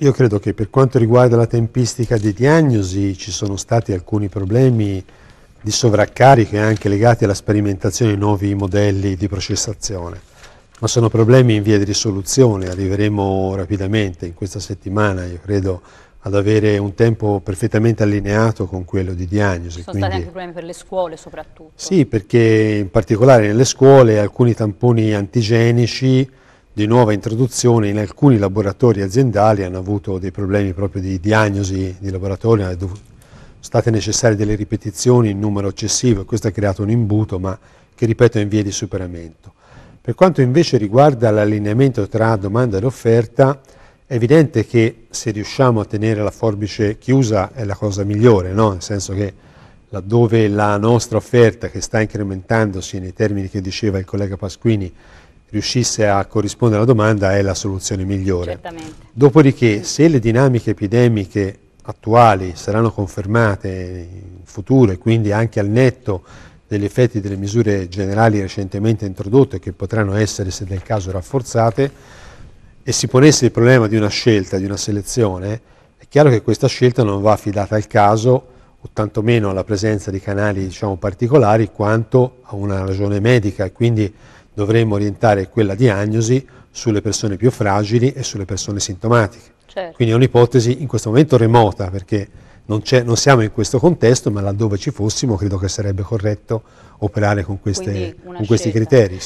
Io credo che per quanto riguarda la tempistica di diagnosi ci sono stati alcuni problemi di e anche legati alla sperimentazione di nuovi modelli di processazione, ma sono problemi in via di risoluzione, arriveremo rapidamente in questa settimana, io credo, ad avere un tempo perfettamente allineato con quello di diagnosi. Ci sono Quindi, stati anche problemi per le scuole soprattutto. Sì, perché in particolare nelle scuole alcuni tamponi antigenici di nuova introduzione in alcuni laboratori aziendali hanno avuto dei problemi proprio di diagnosi di laboratorio, sono eh, state necessarie delle ripetizioni in numero eccessivo e questo ha creato un imbuto ma che ripeto è in via di superamento. Per quanto invece riguarda l'allineamento tra domanda ed offerta, è evidente che se riusciamo a tenere la forbice chiusa è la cosa migliore, no? nel senso che laddove la nostra offerta che sta incrementandosi nei termini che diceva il collega Pasquini riuscisse a corrispondere alla domanda è la soluzione migliore. Certamente. Dopodiché, se le dinamiche epidemiche attuali saranno confermate in futuro e quindi anche al netto degli effetti delle misure generali recentemente introdotte che potranno essere, se del caso, rafforzate, e si ponesse il problema di una scelta, di una selezione, è chiaro che questa scelta non va affidata al caso o tantomeno alla presenza di canali diciamo, particolari quanto a una ragione medica, e quindi dovremmo orientare quella diagnosi sulle persone più fragili e sulle persone sintomatiche. Certo. Quindi è un'ipotesi in questo momento remota perché non, non, siamo in questo contesto, ma laddove ci fossimo credo che sarebbe corretto operare con, queste, con questi criteri.